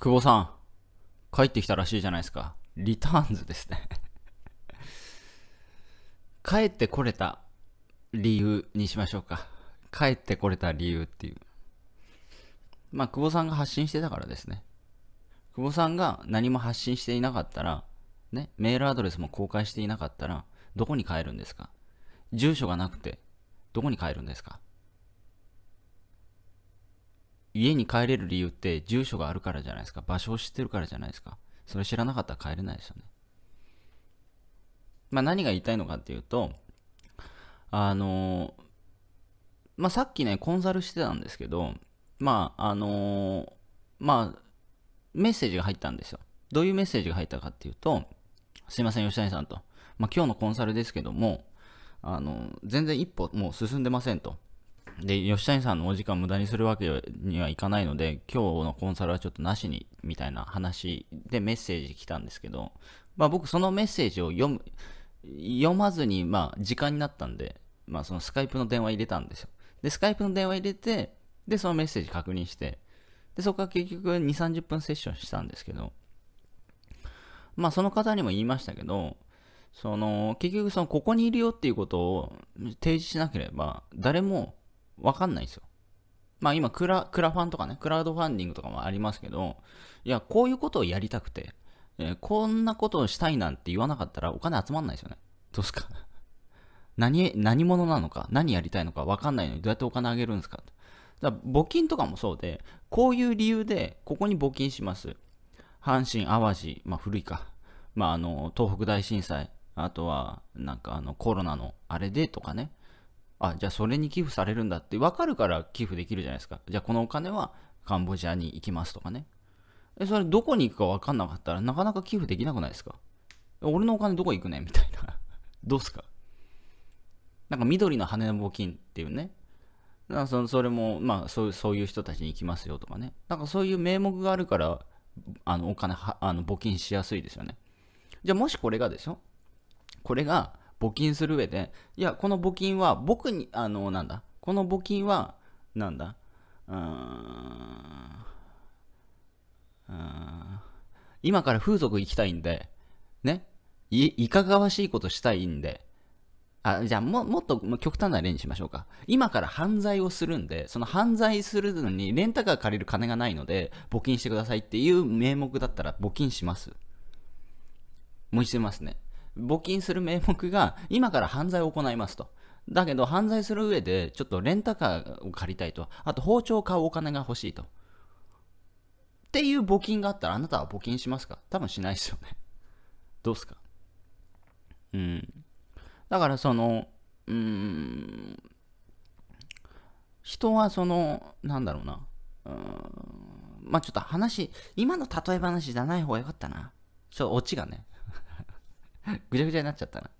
久保さん、帰ってきたらしいじゃないですか。リターンズですね 帰ってこれた理由にしましょうか。帰ってこれた理由っていう。まあ、久保さんが発信してたからですね。久保さんが何も発信していなかったら、ね、メールアドレスも公開していなかったら、どこに帰るんですか住所がなくて、どこに帰るんですか家に帰れる理由って住所があるからじゃないですか。場所を知ってるからじゃないですか。それ知らなかったら帰れないですよね。まあ何が言いたいのかっていうと、あの、まあさっきね、コンサルしてたんですけど、まああの、まあメッセージが入ったんですよ。どういうメッセージが入ったかっていうと、すいません、吉谷さんと。まあ今日のコンサルですけども、あの、全然一歩もう進んでませんと。で、吉谷さんのお時間無駄にするわけにはいかないので、今日のコンサルはちょっとなしに、みたいな話でメッセージ来たんですけど、まあ僕そのメッセージを読む、読まずに、まあ時間になったんで、まあそのスカイプの電話入れたんですよ。で、スカイプの電話入れて、で、そのメッセージ確認して、で、そこから結局2、30分セッションしたんですけど、まあその方にも言いましたけど、その、結局その、ここにいるよっていうことを提示しなければ、誰もわかんないですよ。まあ今クラ、クラファンとかね、クラウドファンディングとかもありますけど、いや、こういうことをやりたくて、えー、こんなことをしたいなんて言わなかったらお金集まんないですよね。どうすか 何、何者なのか、何やりたいのかわかんないのにどうやってお金あげるんですかだから募金とかもそうで、こういう理由で、ここに募金します。阪神、淡路、まあ古いか。まああの、東北大震災、あとは、なんかあの、コロナのあれでとかね。あ、じゃあそれに寄付されるんだって分かるから寄付できるじゃないですか。じゃあこのお金はカンボジアに行きますとかね。でそれどこに行くか分かんなかったらなかなか寄付できなくないですか俺のお金どこ行くねみたいな。どうすかなんか緑の羽の募金っていうね。だからそそれも、まあそうそういう人たちに行きますよとかね。なんかそういう名目があるから、あのお金はあの募金しやすいですよね。じゃあもしこれがですよ。これが募金する上で、いや、この募金は僕に、あの、なんだ、この募金は、なんだ、うーん、うーん今から風俗行きたいんで、ね、い、いかがわしいことしたいんで、あ、じゃあも、もっと極端な例にしましょうか。今から犯罪をするんで、その犯罪するのにレンタカー借りる金がないので、募金してくださいっていう名目だったら募金します。もう一度ますね。募金する名目が、今から犯罪を行いますと。だけど、犯罪する上で、ちょっとレンタカーを借りたいと。あと、包丁を買うお金が欲しいと。っていう募金があったら、あなたは募金しますか多分しないですよね。どうすかうん。だから、その、うーん。人はその、なんだろうな。うん。まあ、ちょっと話、今の例え話じゃない方がよかったな。ちょっとオチがね。ぐちゃぐちゃになっちゃったな。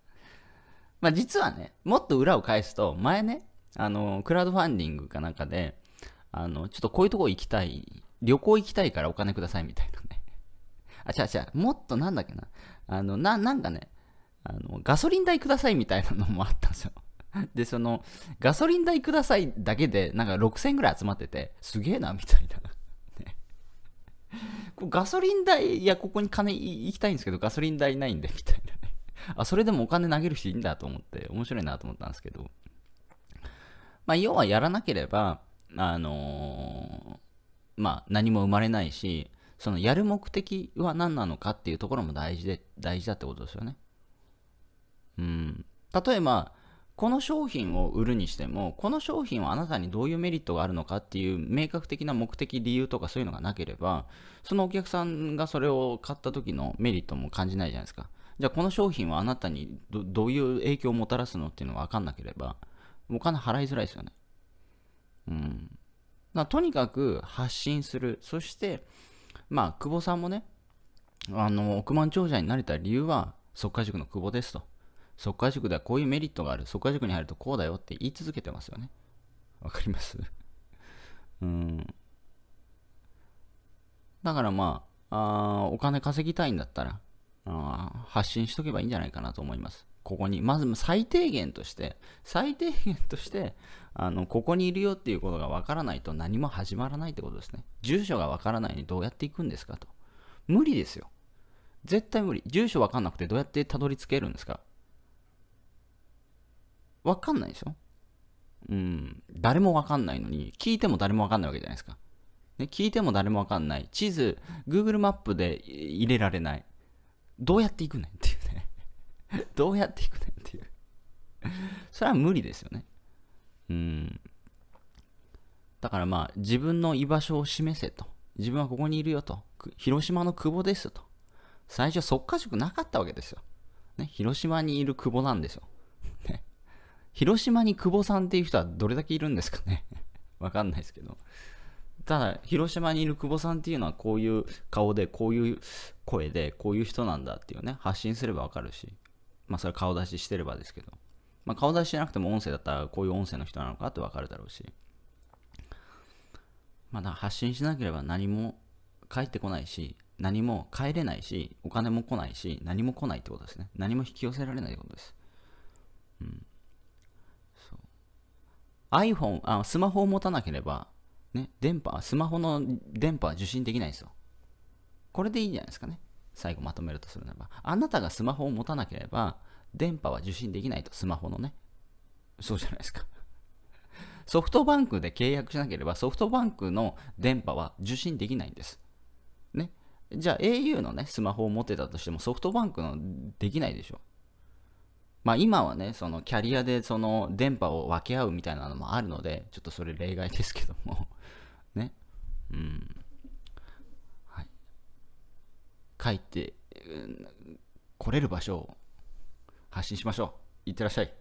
まあ実はね、もっと裏を返すと、前ね、あの、クラウドファンディングかなんかで、あの、ちょっとこういうとこ行きたい、旅行行きたいからお金くださいみたいなね。あ、違う違う、もっとなんだっけな。あの、な、なんかね、あの、ガソリン代くださいみたいなのもあったんですよ。で、その、ガソリン代くださいだけで、なんか6000円ぐらい集まってて、すげえな、みたいな。ガソリン代、いや、ここに金行きたいんですけど、ガソリン代ないんで、みたいな。あ、それでもお金投げる人いいんだと思って、面白いなと思ったんですけど。まあ、要はやらなければ、あのー、まあ、何も生まれないし、そのやる目的は何なのかっていうところも大事で、大事だってことですよね。うん。例えば、この商品を売るにしても、この商品はあなたにどういうメリットがあるのかっていう明確的な目的、理由とかそういうのがなければ、そのお客さんがそれを買った時のメリットも感じないじゃないですか。じゃあこの商品はあなたにどういう影響をもたらすのっていうのがわかんなければ、お金払いづらいですよね。うん。とにかく発信する。そして、まあ、久保さんもね、あの、億万長者になれた理由は、即家塾の久保ですと。速稼塾ではこういうメリットがある。速稼塾に入るとこうだよって言い続けてますよね。わかります うん。だからまあ、あお金稼ぎたいんだったらあ、発信しとけばいいんじゃないかなと思います。ここに、まず最低限として、最低限として、あの、ここにいるよっていうことがわからないと何も始まらないってことですね。住所がわからないにどうやっていくんですかと。無理ですよ。絶対無理。住所わかんなくてどうやってたどり着けるんですかわかんないでしょうん、誰もわかんないのに、聞いても誰もわかんないわけじゃないですか。ね、聞いても誰もわかんない。地図、Google マップで入れられない。どうやって行くねんっていうね。どうやって行くねんっていう。それは無理ですよね。うん。だからまあ、自分の居場所を示せと。自分はここにいるよと。広島の久保ですと。最初、即可塾なかったわけですよ。ね、広島にいる久保なんですよ。広島に久保さんっていう人はどれだけいるんですかね わかんないですけど。ただ、広島にいる久保さんっていうのはこういう顔で、こういう声で、こういう人なんだっていうね、発信すればわかるし。まあ、それ顔出ししてればですけど。まあ、顔出ししなくても音声だったらこういう音声の人なのかってわかるだろうし。まだ発信しなければ何も返ってこないし、何も帰れないし、お金も来ないし、何も来ないってことですね。何も引き寄せられないってことです。iPhone、あスマホを持たなければ、ね、電波、スマホの電波は受信できないですよ。これでいいんじゃないですかね。最後まとめるとするならば。あなたがスマホを持たなければ、電波は受信できないと、スマホのね。そうじゃないですか。ソフトバンクで契約しなければ、ソフトバンクの電波は受信できないんです。ね。じゃあ au のね、スマホを持ってたとしても、ソフトバンクのできないでしょ。まあ、今はね、そのキャリアでその電波を分け合うみたいなのもあるので、ちょっとそれ例外ですけども ね。うん。はい。書いて、うん、来れる場所を発信しましょう。いってらっしゃい。